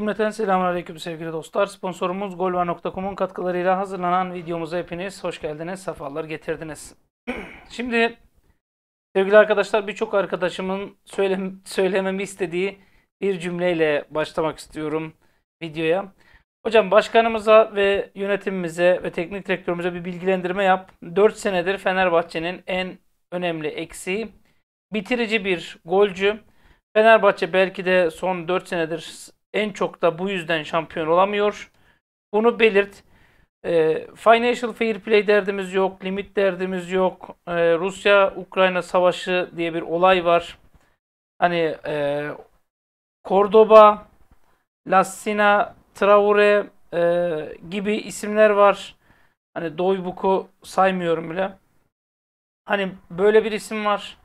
Cümleten selamünaleyküm sevgili dostlar. Sponsorumuz golva.com'un katkılarıyla hazırlanan videomuza hepiniz hoş geldiniz, sefalar getirdiniz. Şimdi sevgili arkadaşlar birçok arkadaşımın söyle, söylememi istediği bir cümleyle başlamak istiyorum videoya. Hocam başkanımıza ve yönetimimize ve teknik direktörümüze bir bilgilendirme yap. 4 senedir Fenerbahçe'nin en önemli eksiği bitirici bir golcü. Fenerbahçe belki de son 4 senedir en çok da bu yüzden şampiyon olamıyor. Bunu belirt. E, financial fair play derdimiz yok, limit derdimiz yok. E, Rusya-Ukrayna savaşı diye bir olay var. Hani e, Cordoba, Lassina, Traore e, gibi isimler var. Hani Doybuk'u saymıyorum bile. Hani böyle bir isim var.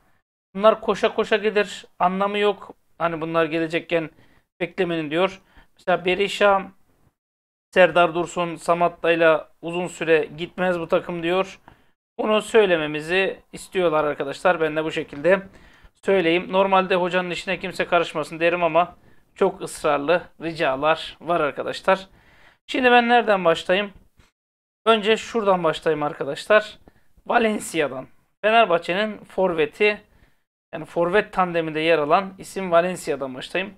Bunlar koşa koşa gelir. Anlamı yok. Hani bunlar gelecekken beklemenin diyor. Mesela Berisha, Serdar Dursun, Samatta'yla uzun süre gitmez bu takım diyor. Bunu söylememizi istiyorlar arkadaşlar. Ben de bu şekilde söyleyeyim. Normalde hocanın işine kimse karışmasın derim ama çok ısrarlı ricalar var arkadaşlar. Şimdi ben nereden başlayayım? Önce şuradan başlayayım arkadaşlar. Valencia'dan. Fenerbahçe'nin forveti yani forvet tandeminde yer alan isim Valencia'dan başlayayım.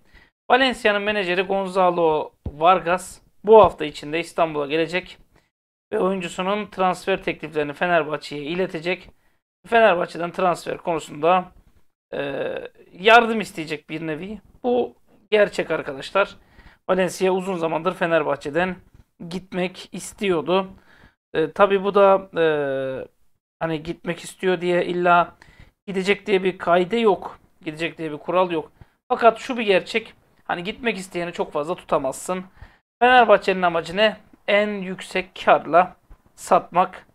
Valencia'nın menajeri Gonzalo Vargas bu hafta içinde İstanbul'a gelecek ve oyuncusunun transfer tekliflerini Fenerbahçe'ye iletecek. Fenerbahçe'den transfer konusunda e, yardım isteyecek bir nevi. Bu gerçek arkadaşlar. Valencia uzun zamandır Fenerbahçe'den gitmek istiyordu. E, tabii bu da e, hani gitmek istiyor diye illa gidecek diye bir kaide yok. Gidecek diye bir kural yok. Fakat şu bir gerçek. Hani gitmek isteyeni çok fazla tutamazsın. Fenerbahçe'nin amacı ne? En yüksek karla satmak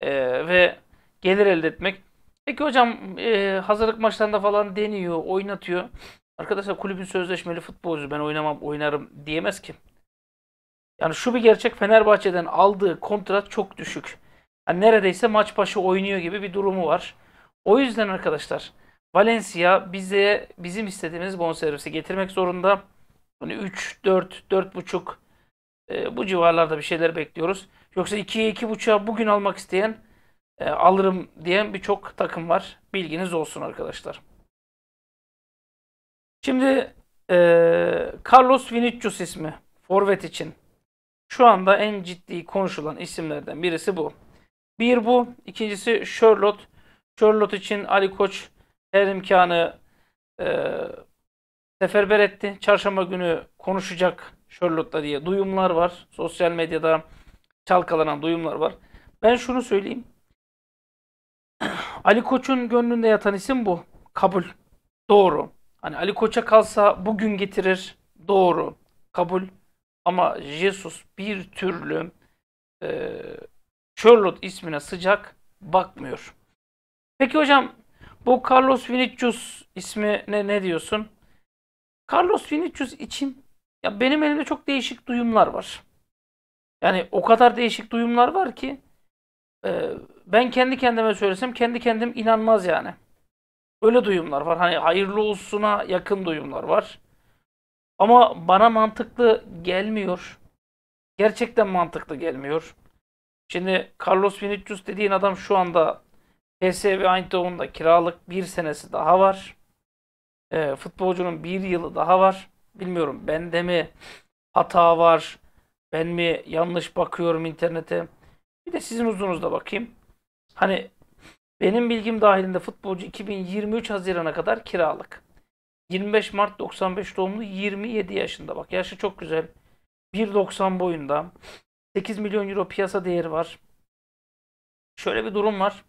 e, ve gelir elde etmek. Peki hocam e, hazırlık maçlarında falan deniyor, oynatıyor. Arkadaşlar kulübün sözleşmeli futbolcu ben oynamam, oynarım diyemez ki. Yani şu bir gerçek Fenerbahçe'den aldığı kontrat çok düşük. Yani neredeyse maç başı oynuyor gibi bir durumu var. O yüzden arkadaşlar Valencia bize bizim istediğimiz bonservisi getirmek zorunda. Hani 3, 4, 4,5 e, bu civarlarda bir şeyler bekliyoruz. Yoksa 2'ye 2,5'a bugün almak isteyen e, alırım diyen birçok takım var. Bilginiz olsun arkadaşlar. Şimdi e, Carlos Vinicius ismi forvet için şu anda en ciddi konuşulan isimlerden birisi bu. Bir bu, ikincisi Charlotte. Charlotte için Ali Koç her imkanı e, seferber etti. Çarşamba günü konuşacak Charlotte'la diye duyumlar var. Sosyal medyada çalkalanan duyumlar var. Ben şunu söyleyeyim. Ali Koç'un gönlünde yatan isim bu. Kabul. Doğru. Hani Ali Koç'a kalsa bugün getirir. Doğru. Kabul. Ama Jesus bir türlü e, Charlotte ismine sıcak bakmıyor. Peki hocam bu Carlos Vinicius ismine ne, ne diyorsun? Carlos Vinicius için ya benim elimde çok değişik duyumlar var. Yani o kadar değişik duyumlar var ki e, ben kendi kendime söylesem kendi kendim inanmaz yani. Öyle duyumlar var. Hani hayırlı olsuna yakın duyumlar var. Ama bana mantıklı gelmiyor. Gerçekten mantıklı gelmiyor. Şimdi Carlos Vinicius dediğin adam şu anda PSV Eindhoven'da kiralık bir senesi daha var. E, futbolcunun bir yılı daha var. Bilmiyorum bende mi hata var, ben mi yanlış bakıyorum internete. Bir de sizin uzunuzda bakayım. Hani benim bilgim dahilinde futbolcu 2023 Haziran'a kadar kiralık. 25 Mart 95 doğumlu 27 yaşında bak. Yaşı çok güzel. 1.90 boyunda. 8 milyon euro piyasa değeri var. Şöyle bir durum var.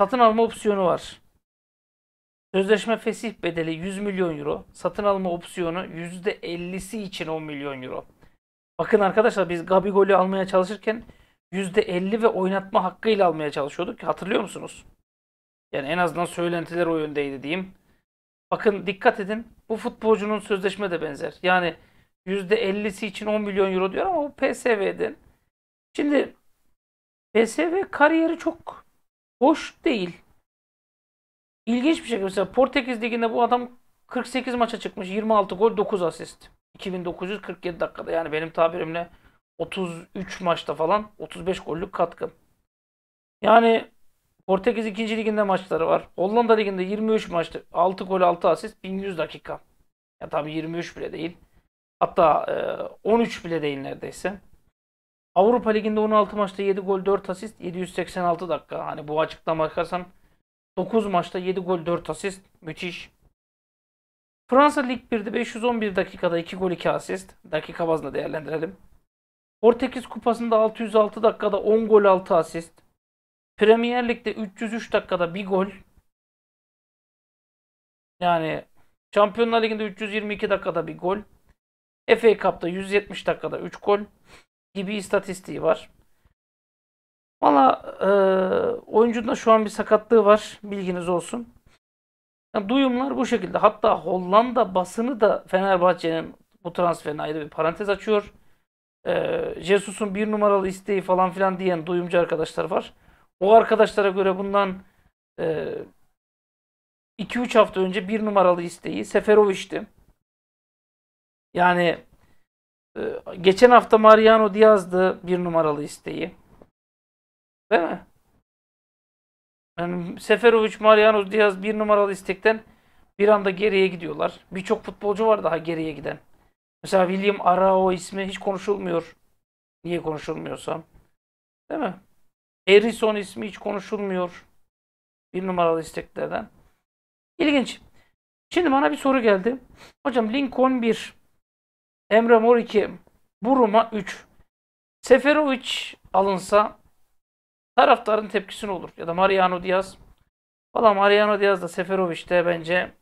Satın alma opsiyonu var. Sözleşme fesih bedeli 100 milyon euro. Satın alma opsiyonu %50'si için 10 milyon euro. Bakın arkadaşlar biz Gabigol'ü almaya çalışırken %50 ve oynatma hakkıyla almaya çalışıyorduk. Hatırlıyor musunuz? Yani en azından söylentiler o yöndeydi diyeyim. Bakın dikkat edin. Bu futbolcunun sözleşme de benzer. Yani %50'si için 10 milyon euro diyor ama bu PSV'den. Şimdi PSV kariyeri çok hoş değil. İlginç bir şekilde mesela Portekiz Ligi'nde bu adam 48 maça çıkmış. 26 gol 9 asist. 2947 dakikada yani benim tabirimle 33 maçta falan 35 gollük katkı. Yani Portekiz 2. liginde maçları var. Hollanda liginde 23 maçta 6 gol 6 asist 1100 dakika. Ya tabii 23 bile değil. Hatta e, 13 bile değil neredeyse. Avrupa Ligi'nde 16 maçta 7 gol 4 asist 786 dakika. Hani bu açıklama bakarsan 9 maçta 7 gol 4 asist müthiş. Fransa Lig 1'de 511 dakikada 2 gol 2 asist. Dakika bazında değerlendirelim. Portekiz Kupası'nda 606 dakikada 10 gol 6 asist. Premier Lig'de 303 dakikada 1 gol. Yani Şampiyonlar Ligi'nde 322 dakikada 1 gol. FA Cup'ta 170 dakikada 3 gol gibi istatistiği var. Valla e, oyuncunun şu an bir sakatlığı var. Bilginiz olsun. Yani duyumlar bu şekilde. Hatta Hollanda basını da Fenerbahçe'nin bu transferine ayrı bir parantez açıyor. E, Jesus'un bir numaralı isteği falan filan diyen duyumcu arkadaşlar var. O arkadaşlara göre bundan e, 2-3 hafta önce bir numaralı isteği Seferovic'ti. Yani ee, geçen hafta Mariano Diaz'dı bir numaralı isteği. Değil mi? Yani Seferovic, Mariano Diaz bir numaralı istekten bir anda geriye gidiyorlar. Birçok futbolcu var daha geriye giden. Mesela William Arao ismi hiç konuşulmuyor. Niye konuşulmuyorsa. Değil mi? Erison ismi hiç konuşulmuyor. Bir numaralı isteklerden. İlginç. Şimdi bana bir soru geldi. Hocam Lincoln 1 Emre Mor 2. Buruma 3. Seferovic alınsa taraftarın tepkisini olur. Ya da Mariano Diaz. Valla Mariano Diaz da Seferovic de bence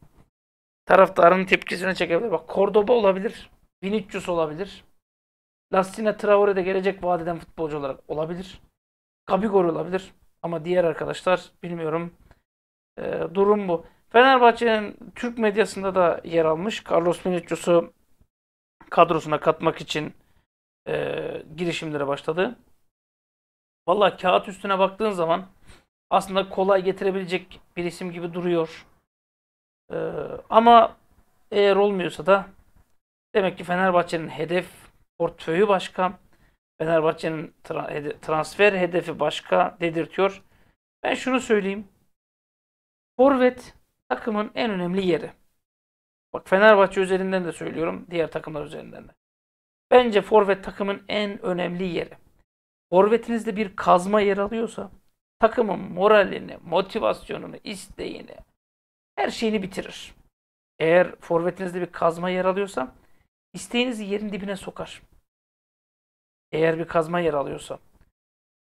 taraftarın tepkisini çekebilir. Bak Cordoba olabilir. Vinicius olabilir. Lastina Traore de gelecek vadeden futbolcu olarak olabilir. Gabigol olabilir. Ama diğer arkadaşlar bilmiyorum. Ee, durum bu. Fenerbahçe'nin Türk medyasında da yer almış. Carlos Vinicius'u kadrosuna katmak için e, girişimlere başladı. Valla kağıt üstüne baktığın zaman aslında kolay getirebilecek bir isim gibi duruyor. E, ama eğer olmuyorsa da demek ki Fenerbahçe'nin hedef portföyü başka. Fenerbahçe'nin tra- transfer hedefi başka dedirtiyor. Ben şunu söyleyeyim. Forvet takımın en önemli yeri. Bak Fenerbahçe üzerinden de söylüyorum. Diğer takımlar üzerinden de. Bence forvet takımın en önemli yeri. Forvetinizde bir kazma yer alıyorsa takımın moralini, motivasyonunu, isteğini, her şeyini bitirir. Eğer forvetinizde bir kazma yer alıyorsa isteğinizi yerin dibine sokar. Eğer bir kazma yer alıyorsa.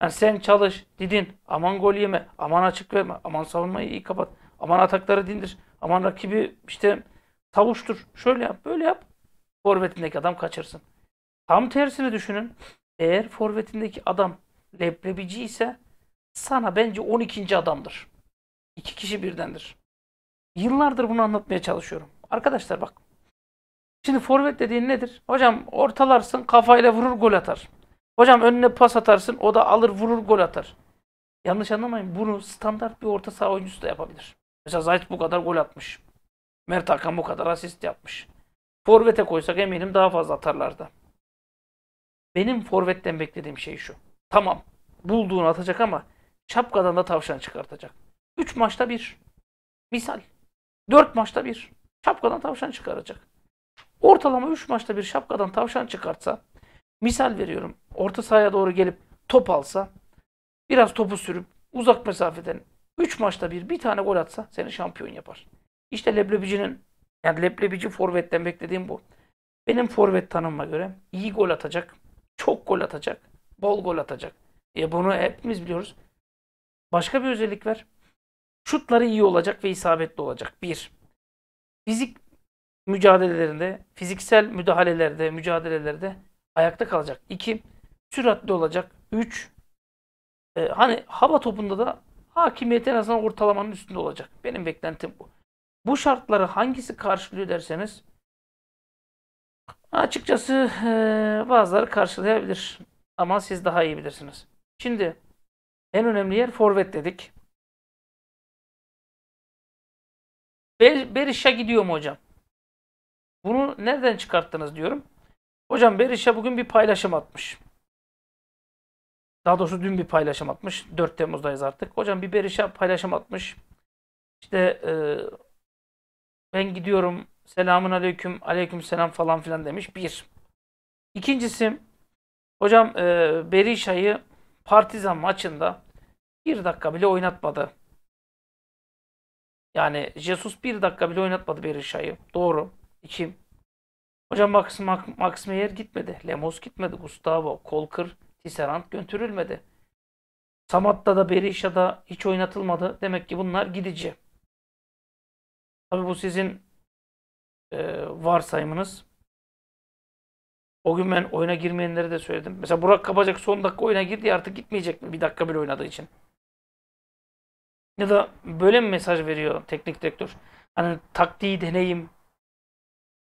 Yani sen çalış, didin, aman gol yeme, aman açık verme, aman savunmayı iyi kapat, aman atakları dindir, aman rakibi işte Tavuştur. Şöyle yap, böyle yap. Forvetindeki adam kaçırsın. Tam tersini düşünün. Eğer forvetindeki adam leblebici ise sana bence 12. adamdır. İki kişi birdendir. Yıllardır bunu anlatmaya çalışıyorum. Arkadaşlar bak. Şimdi forvet dediğin nedir? Hocam ortalarsın kafayla vurur gol atar. Hocam önüne pas atarsın o da alır vurur gol atar. Yanlış anlamayın bunu standart bir orta saha oyuncusu da yapabilir. Mesela Zayt bu kadar gol atmış. Mert Hakan bu kadar asist yapmış. Forvet'e koysak eminim daha fazla atarlardı. Benim Forvet'ten beklediğim şey şu. Tamam bulduğunu atacak ama şapkadan da tavşan çıkartacak. 3 maçta bir. Misal. 4 maçta bir. Şapkadan tavşan çıkaracak. Ortalama 3 maçta bir şapkadan tavşan çıkartsa misal veriyorum orta sahaya doğru gelip top alsa biraz topu sürüp uzak mesafeden 3 maçta bir bir tane gol atsa seni şampiyon yapar. İşte Leblebici'nin yani Leblebici forvetten beklediğim bu. Benim forvet tanımıma göre iyi gol atacak, çok gol atacak, bol gol atacak. E bunu hepimiz biliyoruz. Başka bir özellik var. Şutları iyi olacak ve isabetli olacak. Bir. Fizik mücadelelerinde, fiziksel müdahalelerde, mücadelelerde ayakta kalacak. İki. Süratli olacak. Üç. E, hani hava topunda da hakimiyetin en azından ortalamanın üstünde olacak. Benim beklentim bu. Bu şartları hangisi karşılıyor derseniz açıkçası e, bazıları karşılayabilir. Ama siz daha iyi bilirsiniz. Şimdi en önemli yer forvet dedik. Ber Berisha gidiyor mu hocam? Bunu nereden çıkarttınız diyorum. Hocam Berisha bugün bir paylaşım atmış. Daha doğrusu dün bir paylaşım atmış. 4 Temmuz'dayız artık. Hocam bir Berisha paylaşım atmış. İşte e, ben gidiyorum. Selamun aleyküm. Aleyküm selam falan filan demiş. Bir. İkincisi hocam e, Berişa'yı Partizan maçında bir dakika bile oynatmadı. Yani Jesus bir dakika bile oynatmadı Berişa'yı. Doğru. İki. Hocam Max, Max, Max Meyer gitmedi. Lemos gitmedi. Gustavo, Kolkır, Tisserant götürülmedi. Samat'ta da Berisha'da hiç oynatılmadı. Demek ki bunlar gidici. Tabi bu sizin e, varsayımınız. O gün ben oyuna girmeyenlere de söyledim. Mesela Burak Kabacak son dakika oyuna girdi artık gitmeyecek mi? Bir dakika bile oynadığı için. Ya da böyle mi mesaj veriyor teknik direktör? Hani taktiği deneyim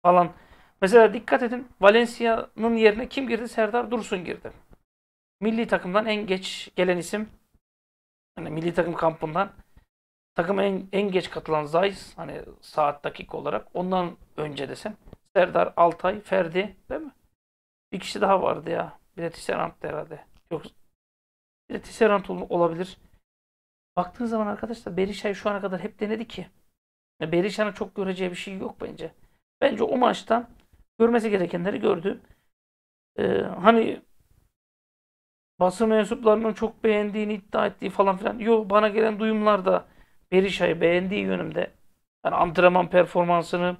falan. Mesela dikkat edin Valencia'nın yerine kim girdi? Serdar Dursun girdi. Milli takımdan en geç gelen isim. Hani milli takım kampından Takım en, en geç katılan Zayis hani saat dakik olarak ondan önce desem Serdar, Altay, Ferdi değil mi? Bir kişi daha vardı ya. Bir de Tisserant herhalde. Yok. Bir de Tisserant olabilir. Baktığın zaman arkadaşlar Berişay şu ana kadar hep denedi ki. Berişan'a çok göreceği bir şey yok bence. Bence o maçtan görmesi gerekenleri gördü. Ee, hani basın mensuplarının çok beğendiğini iddia ettiği falan filan. Yok bana gelen duyumlar da Berisha'yı beğendiği yönünde, Yani antrenman performansını,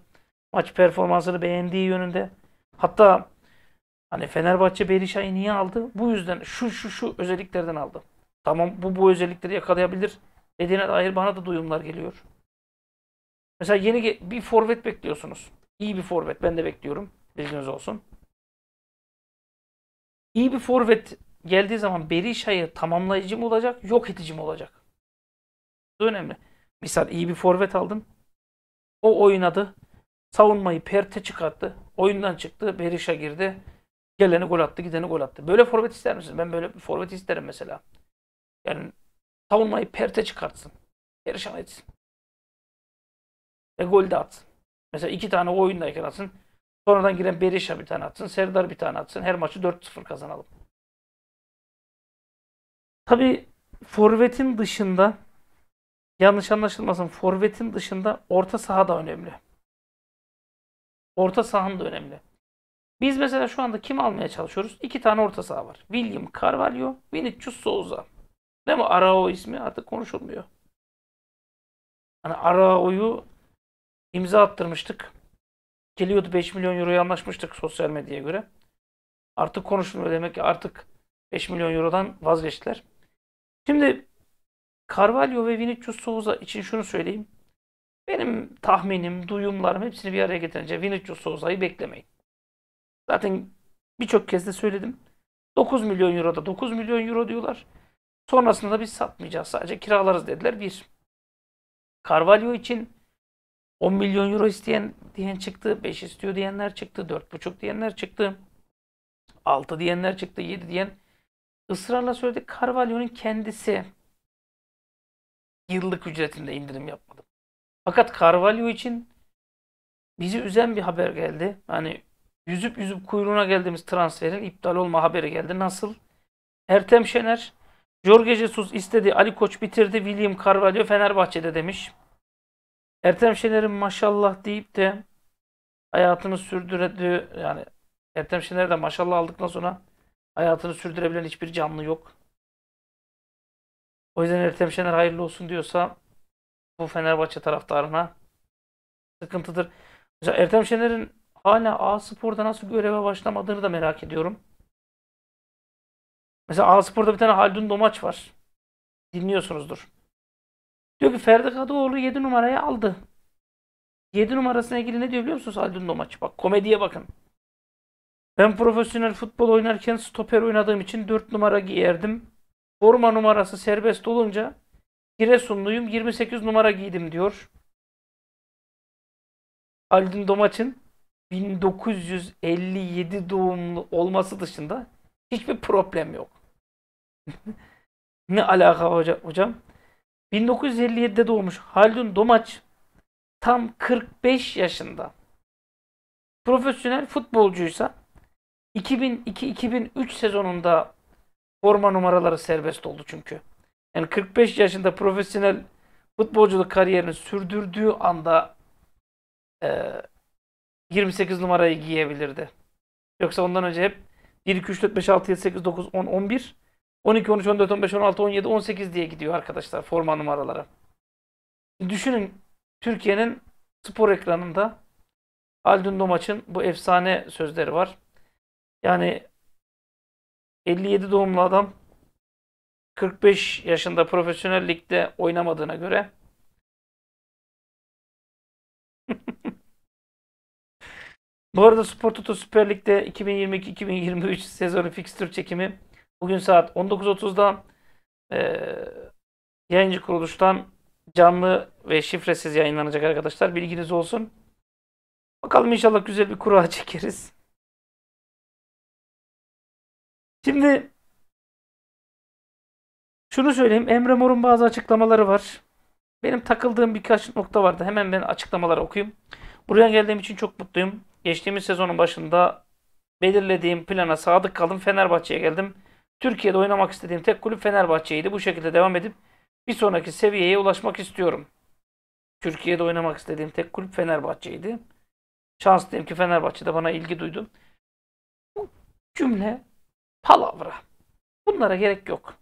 maç performansını beğendiği yönünde. Hatta hani Fenerbahçe Berisha'yı niye aldı? Bu yüzden şu şu şu özelliklerden aldı. Tamam bu bu özellikleri yakalayabilir dediğine dair bana da duyumlar geliyor. Mesela yeni bir forvet bekliyorsunuz. İyi bir forvet ben de bekliyorum. Bilginiz olsun. İyi bir forvet geldiği zaman Berisha'yı tamamlayıcı mı olacak, yok edici mi olacak? önemli. Misal iyi bir forvet aldın. O oynadı. Savunmayı perte çıkarttı. Oyundan çıktı. Berişa girdi. Geleni gol attı, gideni gol attı. Böyle forvet ister misin? Ben böyle bir forvet isterim mesela. Yani savunmayı perte çıkartsın. Perişan etsin. Ve gol de atsın. Mesela iki tane o oyundayken atsın. Sonradan giren Berisha bir tane atsın. Serdar bir tane atsın. Her maçı 4-0 kazanalım. Tabi forvetin dışında yanlış anlaşılmasın forvetin dışında orta saha da önemli. Orta sahan da önemli. Biz mesela şu anda kim almaya çalışıyoruz? İki tane orta saha var. William Carvalho, Vinicius Souza. Değil mi? Arao ismi artık konuşulmuyor. Hani Arao'yu imza attırmıştık. Geliyordu 5 milyon euroya anlaşmıştık sosyal medyaya göre. Artık konuşulmuyor demek ki artık 5 milyon eurodan vazgeçtiler. Şimdi Carvalho ve Vinicius Souza için şunu söyleyeyim. Benim tahminim, duyumlarım hepsini bir araya getirince Vinicius Souza'yı beklemeyin. Zaten birçok kez de söyledim. 9 milyon euro da 9 milyon euro diyorlar. Sonrasında da biz satmayacağız sadece kiralarız dediler. Bir. Carvalho için 10 milyon euro isteyen diyen çıktı. 5 istiyor diyenler çıktı. 4,5 diyenler çıktı. 6 diyenler çıktı. 7 diyen ısrarla söyledi. Carvalho'nun kendisi Yıllık ücretinde indirim yapmadım. Fakat Carvalho için bizi üzen bir haber geldi. Hani yüzüp yüzüp kuyruğuna geldiğimiz transferin iptal olma haberi geldi. Nasıl? Ertem Şener, Jorge Jesus istedi, Ali Koç bitirdi, William Carvalho Fenerbahçe'de demiş. Ertem Şener'in maşallah deyip de hayatını sürdürdüğü yani Ertem Şener maşallah aldıktan sonra hayatını sürdürebilen hiçbir canlı yok. O yüzden Ertem Şener hayırlı olsun diyorsa bu Fenerbahçe taraftarına sıkıntıdır. Mesela Ertem Şener'in hala A Spor'da nasıl göreve başlamadığını da merak ediyorum. Mesela A Spor'da bir tane Haldun Domaç var. Dinliyorsunuzdur. Diyor ki Ferdi Kadıoğlu 7 numarayı aldı. 7 numarasına ilgili ne diyor biliyor musunuz Haldun Domaç? Bak komediye bakın. Ben profesyonel futbol oynarken stoper oynadığım için 4 numara giyerdim. Forma numarası serbest olunca Giresunluyum 28 numara giydim diyor. Aldin Domaç'ın 1957 doğumlu olması dışında hiçbir problem yok. ne alaka hocam? 1957'de doğmuş Haldun Domaç tam 45 yaşında. Profesyonel futbolcuysa 2002-2003 sezonunda forma numaraları serbest oldu çünkü. Yani 45 yaşında profesyonel futbolculuk kariyerini sürdürdüğü anda e, 28 numarayı giyebilirdi. Yoksa ondan önce hep 1, 2, 3, 4, 5, 6, 7, 8, 9, 10, 11, 12, 13, 14, 15, 16, 17, 18 diye gidiyor arkadaşlar forma numaraları. Düşünün Türkiye'nin spor ekranında Aldun Domaç'ın bu efsane sözleri var. Yani 57 doğumlu adam 45 yaşında profesyonel ligde oynamadığına göre Bu arada Spor Toto Süper Lig'de 2022-2023 sezonu fixture çekimi bugün saat 19.30'da e, yayıncı kuruluştan canlı ve şifresiz yayınlanacak arkadaşlar. Bilginiz olsun. Bakalım inşallah güzel bir kura çekeriz. Şimdi şunu söyleyeyim. Emre Mor'un bazı açıklamaları var. Benim takıldığım birkaç nokta vardı. Hemen ben açıklamaları okuyayım. Buraya geldiğim için çok mutluyum. Geçtiğimiz sezonun başında belirlediğim plana sadık kaldım. Fenerbahçe'ye geldim. Türkiye'de oynamak istediğim tek kulüp Fenerbahçe'ydi. Bu şekilde devam edip bir sonraki seviyeye ulaşmak istiyorum. Türkiye'de oynamak istediğim tek kulüp Fenerbahçe'ydi. Şanslıyım ki Fenerbahçe'de bana ilgi duydu. Bu cümle palavra. Bunlara gerek yok.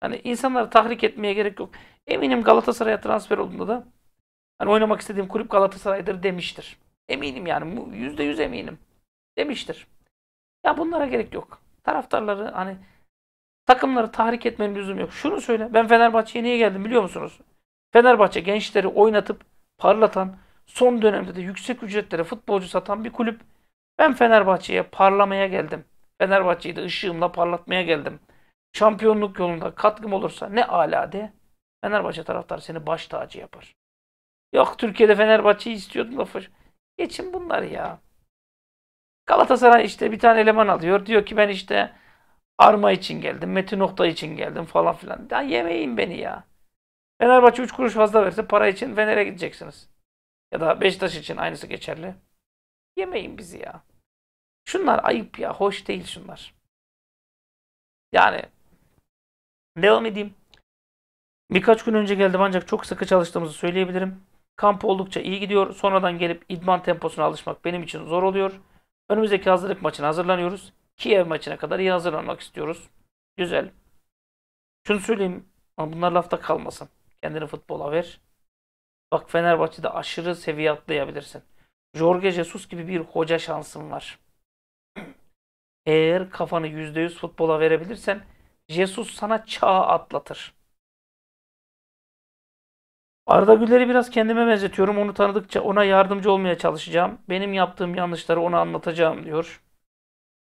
Hani insanları tahrik etmeye gerek yok. Eminim Galatasaray'a transfer olduğunda da hani oynamak istediğim kulüp Galatasaray'dır demiştir. Eminim yani. Yüzde yüz eminim. Demiştir. Ya bunlara gerek yok. Taraftarları hani takımları tahrik etmenin lüzumu yok. Şunu söyle. Ben Fenerbahçe'ye niye geldim biliyor musunuz? Fenerbahçe gençleri oynatıp parlatan, son dönemde de yüksek ücretlere futbolcu satan bir kulüp. Ben Fenerbahçe'ye parlamaya geldim. Fenerbahçe'yi de ışığımla parlatmaya geldim. Şampiyonluk yolunda katkım olursa ne ala de Fenerbahçe taraftarı seni baş tacı yapar. Yok Türkiye'de Fenerbahçe'yi istiyordum lafı. Geçin bunlar ya. Galatasaray işte bir tane eleman alıyor. Diyor ki ben işte Arma için geldim, Metin Oktay için geldim falan filan. Ya yemeyin beni ya. Fenerbahçe 3 kuruş fazla verse para için Fener'e gideceksiniz. Ya da Beşiktaş için aynısı geçerli. Yemeyin bizi ya. Şunlar ayıp ya. Hoş değil şunlar. Yani devam edeyim. Birkaç gün önce geldim ancak çok sıkı çalıştığımızı söyleyebilirim. Kamp oldukça iyi gidiyor. Sonradan gelip idman temposuna alışmak benim için zor oluyor. Önümüzdeki hazırlık maçına hazırlanıyoruz. Kiev maçına kadar iyi hazırlanmak istiyoruz. Güzel. Şunu söyleyeyim bunlar lafta kalmasın. Kendini futbola ver. Bak Fenerbahçe'de aşırı seviye atlayabilirsin. Jorge Jesus gibi bir hoca şansın var. Eğer kafanı %100 futbola verebilirsen Jesus sana çağı atlatır. Arda Güler'i biraz kendime benzetiyorum. Onu tanıdıkça ona yardımcı olmaya çalışacağım. Benim yaptığım yanlışları ona anlatacağım diyor.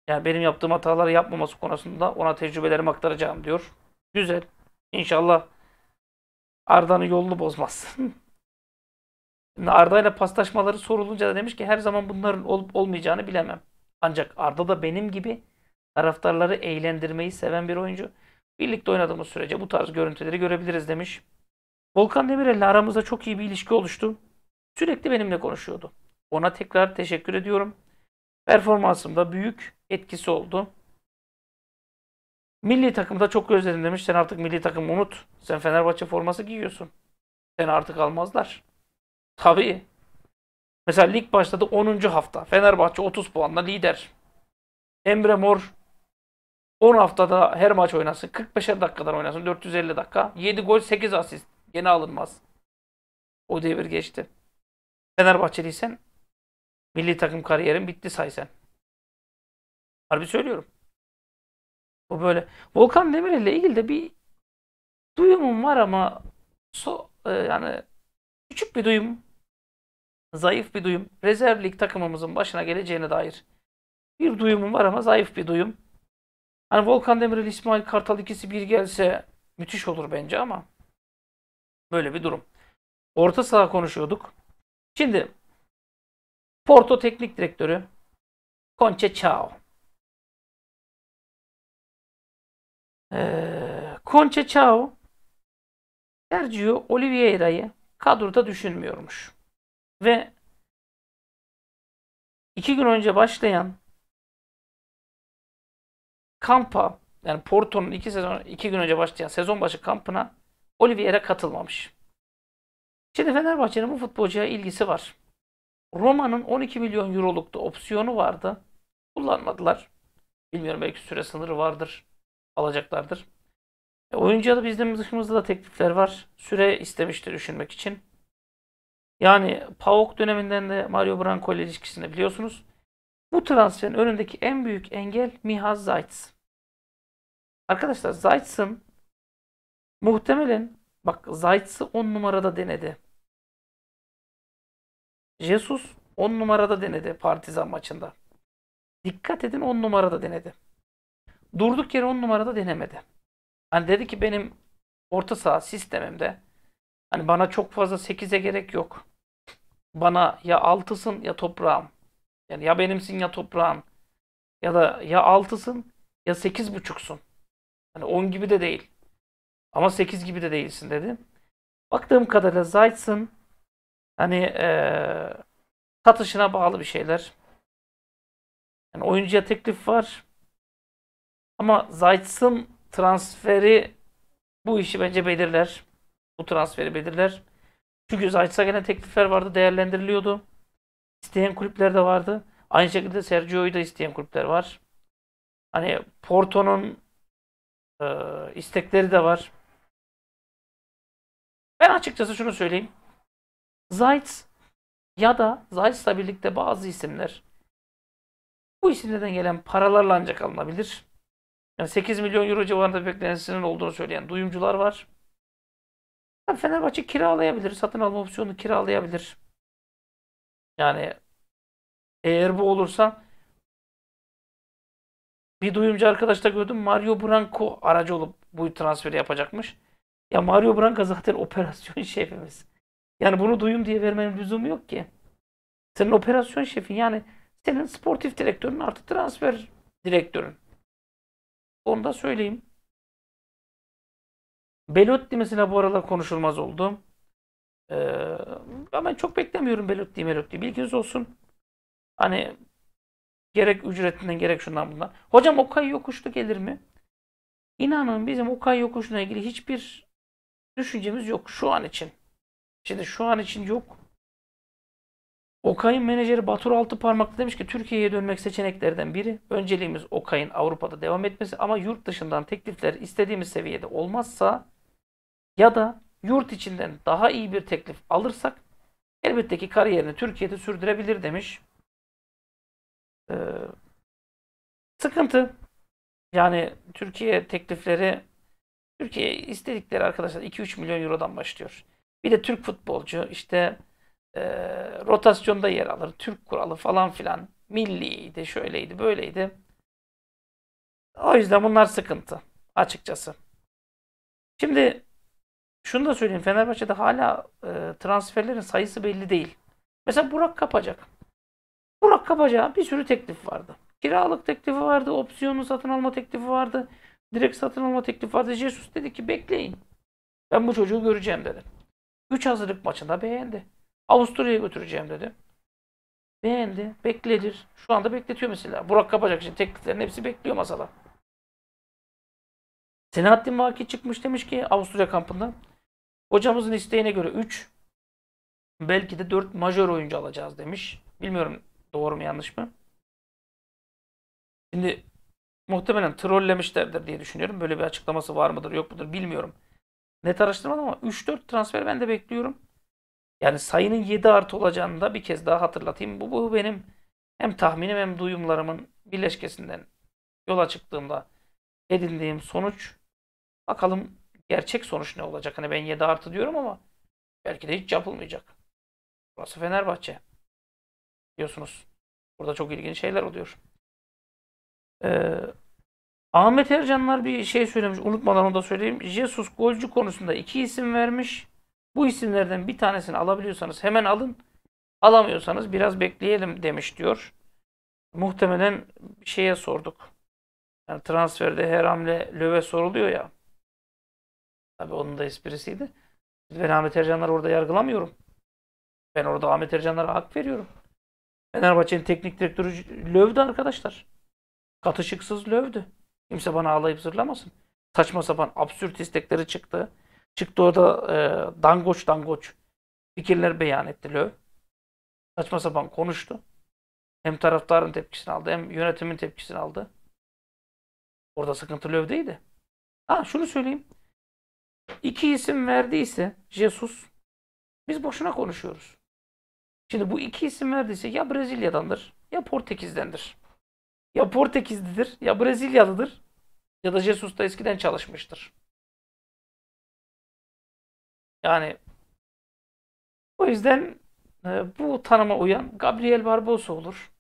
Yani benim yaptığım hataları yapmaması konusunda ona tecrübelerimi aktaracağım diyor. Güzel. İnşallah Arda'nın yolunu bozmaz. Arda ile paslaşmaları sorulunca da demiş ki her zaman bunların olup olmayacağını bilemem. Ancak Arda da benim gibi taraftarları eğlendirmeyi seven bir oyuncu. Birlikte oynadığımız sürece bu tarz görüntüleri görebiliriz demiş. Volkan Demirel ile aramızda çok iyi bir ilişki oluştu. Sürekli benimle konuşuyordu. Ona tekrar teşekkür ediyorum. Performansımda büyük etkisi oldu. Milli takımda çok özledim demiş. Sen artık milli takımı unut. Sen Fenerbahçe forması giyiyorsun. Sen artık almazlar. Tabii Mesela lig başladı 10. hafta. Fenerbahçe 30 puanla lider. Emre Mor 10 haftada her maç oynasın. 45'er dakikadan oynasın. 450 dakika. 7 gol 8 asist. Yeni alınmaz. O devir geçti. Fenerbahçeliysen milli takım kariyerin bitti say sen. Harbi söylüyorum. Bu böyle. Volkan Demirel ile ilgili de bir duyumum var ama so, e, yani küçük bir duyum zayıf bir duyum. Rezerv lig takımımızın başına geleceğine dair bir duyumum var ama zayıf bir duyum. Hani Volkan Demirel, İsmail Kartal ikisi bir gelse müthiş olur bence ama böyle bir durum. Orta saha konuşuyorduk. Şimdi Porto Teknik Direktörü Conce Chao. Ee, Conce Chao Sergio Oliveira'yı kadroda düşünmüyormuş. Ve iki gün önce başlayan kampa yani Porto'nun iki sezon iki gün önce başlayan sezon başı kampına Olivier'e katılmamış. Şimdi Fenerbahçe'nin bu futbolcuya ilgisi var. Roma'nın 12 milyon eurolukta opsiyonu vardı. Kullanmadılar. Bilmiyorum belki süre sınırı vardır. Alacaklardır. E, oyuncuya da bizim dışımızda da teklifler var. Süre istemiştir düşünmek için. Yani Pavok döneminden de Mario Branco ile ilişkisini biliyorsunuz. Bu transferin önündeki en büyük engel Miha Zayt's. Arkadaşlar Zayt's'ın muhtemelen bak Zayt's'ı 10 numarada denedi. Jesus 10 numarada denedi Partizan maçında. Dikkat edin 10 numarada denedi. Durduk yere 10 numarada denemedi. Hani dedi ki benim orta saha sistemimde Hani bana çok fazla 8'e gerek yok. Bana ya altısın ya toprağım. Yani ya benimsin ya toprağın. Ya da ya altısın ya sekiz buçuksun. Hani on gibi de değil. Ama sekiz gibi de değilsin dedi. Baktığım kadarıyla Zayt'sın hani ee, satışına bağlı bir şeyler. Yani oyuncuya teklif var. Ama Zayt'sın transferi bu işi bence belirler bu transferi belirler. çünkü Zayts'a gene teklifler vardı değerlendiriliyordu. İsteyen kulüpler de vardı. Aynı şekilde Sergio'yu da isteyen kulüpler var. Hani Porto'nun e, istekleri de var. Ben açıkçası şunu söyleyeyim. Zayt ya da Zayt'la birlikte bazı isimler bu isimlerden gelen paralarla ancak alınabilir. Yani 8 milyon euro civarında beklentinin olduğunu söyleyen duyumcular var. Fenerbahçe kiralayabilir. Satın alma opsiyonu kiralayabilir. Yani eğer bu olursa bir duyumcu arkadaş da gördüm Mario Branco aracı olup bu transferi yapacakmış. Ya Mario Branco zaten operasyon şefimiz. Yani bunu duyum diye vermenin lüzumu yok ki. Senin operasyon şefin yani senin sportif direktörün artı transfer direktörün. Onu da söyleyeyim. Belotti mesela bu aralar konuşulmaz oldu. Ee, ben çok beklemiyorum Belotti'yi Belotti'yi. Bilginiz olsun. Hani gerek ücretinden gerek şundan bundan. Hocam Okay yokuşlu gelir mi? İnanın bizim Okay yokuşuna ilgili hiçbir düşüncemiz yok şu an için. Şimdi şu an için yok. Okay'ın menajeri Batur Altıparmaklı demiş ki Türkiye'ye dönmek seçeneklerden biri. Önceliğimiz Okay'ın Avrupa'da devam etmesi ama yurt dışından teklifler istediğimiz seviyede olmazsa ya da yurt içinden daha iyi bir teklif alırsak elbette ki kariyerini Türkiye'de sürdürebilir demiş. Ee, sıkıntı. Yani Türkiye teklifleri Türkiye istedikleri arkadaşlar 2-3 milyon eurodan başlıyor. Bir de Türk futbolcu işte e, rotasyonda yer alır. Türk kuralı falan filan. Milliydi, şöyleydi, böyleydi. O yüzden bunlar sıkıntı açıkçası. Şimdi şunu da söyleyeyim. Fenerbahçe'de hala e, transferlerin sayısı belli değil. Mesela Burak Kapacak. Burak Kapacak'a bir sürü teklif vardı. Kiralık teklifi vardı. Opsiyonu satın alma teklifi vardı. Direkt satın alma teklifi vardı. Jesus dedi ki bekleyin. Ben bu çocuğu göreceğim dedi. 3 hazırlık maçında beğendi. Avusturya'ya götüreceğim dedi. Beğendi. bekledir. Şu anda bekletiyor mesela. Burak Kapacak için tekliflerin hepsi bekliyor masada. Selahattin Vaki çıkmış demiş ki Avusturya kampında Hocamızın isteğine göre 3 belki de 4 majör oyuncu alacağız demiş. Bilmiyorum doğru mu yanlış mı? Şimdi muhtemelen trollemişlerdir diye düşünüyorum. Böyle bir açıklaması var mıdır yok mudur bilmiyorum. Net araştırmadım ama 3-4 transfer ben de bekliyorum. Yani sayının 7 artı olacağını da bir kez daha hatırlatayım. Bu, bu benim hem tahminim hem duyumlarımın birleşkesinden yola çıktığımda edindiğim sonuç. Bakalım gerçek sonuç ne olacak? Hani ben 7 artı diyorum ama belki de hiç yapılmayacak. Burası Fenerbahçe. Diyorsunuz. Burada çok ilginç şeyler oluyor. Ee, Ahmet Ercanlar bir şey söylemiş. Unutmadan onu da söyleyeyim. Jesus golcü konusunda iki isim vermiş. Bu isimlerden bir tanesini alabiliyorsanız hemen alın. Alamıyorsanız biraz bekleyelim demiş diyor. Muhtemelen şeye sorduk. Yani transferde her hamle löve soruluyor ya. Tabi onun da esprisiydi. Ben Ahmet Ercanları orada yargılamıyorum. Ben orada Ahmet Ercanlara hak veriyorum. Fenerbahçe'nin teknik direktörü lövdü arkadaşlar. Katışıksız lövdü. Kimse bana ağlayıp zırlamasın. Saçma sapan absürt istekleri çıktı. Çıktı orada e, dangoç dangoç fikirler beyan etti löv. Saçma sapan konuştu. Hem taraftarın tepkisini aldı hem yönetimin tepkisini aldı. Orada sıkıntı lövdeydi. Ha şunu söyleyeyim iki isim verdiyse Jesus biz boşuna konuşuyoruz. Şimdi bu iki isim verdiyse ya Brezilya'dandır ya Portekiz'dendir. Ya Portekizlidir ya Brezilyalıdır ya da Jesus da eskiden çalışmıştır. Yani o yüzden e, bu tanıma uyan Gabriel Barbosa olur.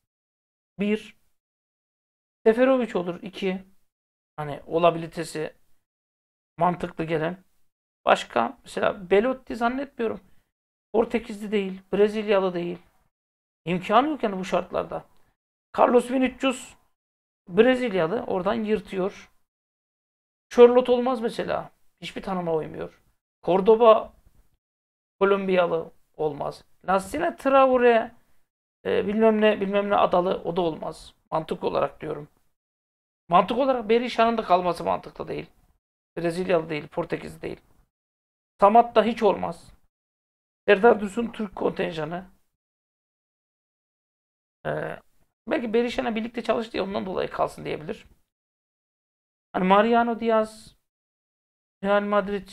Bir. Seferovic olur. iki. Hani olabilitesi mantıklı gelen. Başka mesela Belotti zannetmiyorum. Portekizli değil, Brezilyalı değil. İmkanı yok yani bu şartlarda. Carlos 1300 Brezilyalı oradan yırtıyor. Charlotte olmaz mesela. Hiçbir tanıma uymuyor. Cordoba Kolombiyalı olmaz. Lassina Traore e, bilmem ne bilmem ne adalı o da olmaz. Mantık olarak diyorum. Mantık olarak Berisha'nın da kalması mantıklı değil. Brezilyalı değil, Portekizli değil. Samat'ta hiç olmaz. Serdar Dursun Türk kontenjanı. Ee, belki Berişan'a birlikte çalıştı ya ondan dolayı kalsın diyebilir. Hani Mariano Diaz Real Madrid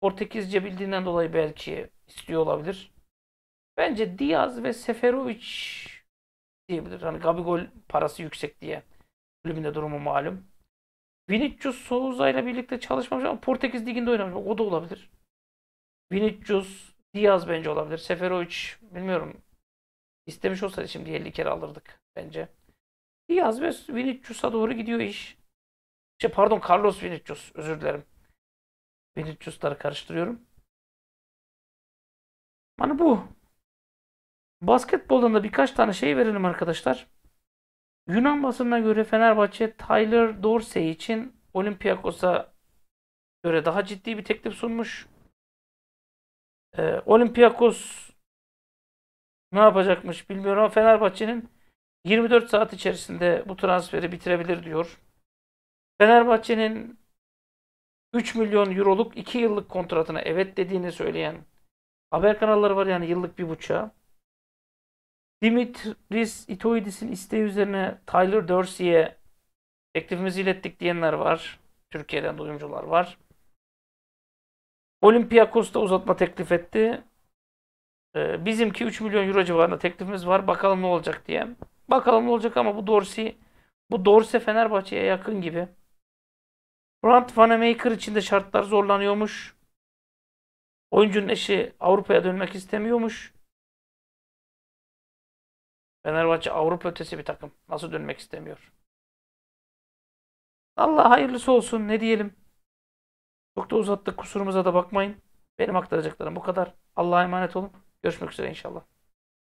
Portekizce bildiğinden dolayı belki istiyor olabilir. Bence Diaz ve Seferovic diyebilir. Hani Gabigol parası yüksek diye. Kulübünde durumu malum. Vinicius Souza ile birlikte çalışmamış ama Portekiz liginde oynamış. O da olabilir. 1300 Diaz bence olabilir. Seferovic bilmiyorum. İstemiş olsaydı şimdi 50 kere alırdık bence. Diaz ve Vinicius'a doğru gidiyor iş. Şey pardon Carlos Vinicius özür dilerim. Vinicius'ları karıştırıyorum. Hani bu. Basketboldan da birkaç tane şey verelim arkadaşlar. Yunan basınına göre Fenerbahçe Tyler Dorsey için Olympiakos'a göre daha ciddi bir teklif sunmuş. E, Olympiakos ne yapacakmış bilmiyorum ama Fenerbahçe'nin 24 saat içerisinde bu transferi bitirebilir diyor. Fenerbahçe'nin 3 milyon euroluk 2 yıllık kontratına evet dediğini söyleyen haber kanalları var yani yıllık bir buçuğa. Dimitris Itoidis'in isteği üzerine Tyler Dorsey'e teklifimizi ilettik diyenler var. Türkiye'den duyumcular var. Olympiakos da uzatma teklif etti. Ee, bizimki 3 milyon euro civarında teklifimiz var. Bakalım ne olacak diye. Bakalım ne olacak ama bu Dorsey bu Dorsey Fenerbahçe'ye yakın gibi. Grant Vanamaker için de şartlar zorlanıyormuş. Oyuncunun eşi Avrupa'ya dönmek istemiyormuş. Fenerbahçe Avrupa ötesi bir takım. Nasıl dönmek istemiyor? Allah hayırlısı olsun ne diyelim. Çok da uzattık kusurumuza da bakmayın. Benim aktaracaklarım bu kadar. Allah'a emanet olun. Görüşmek üzere inşallah.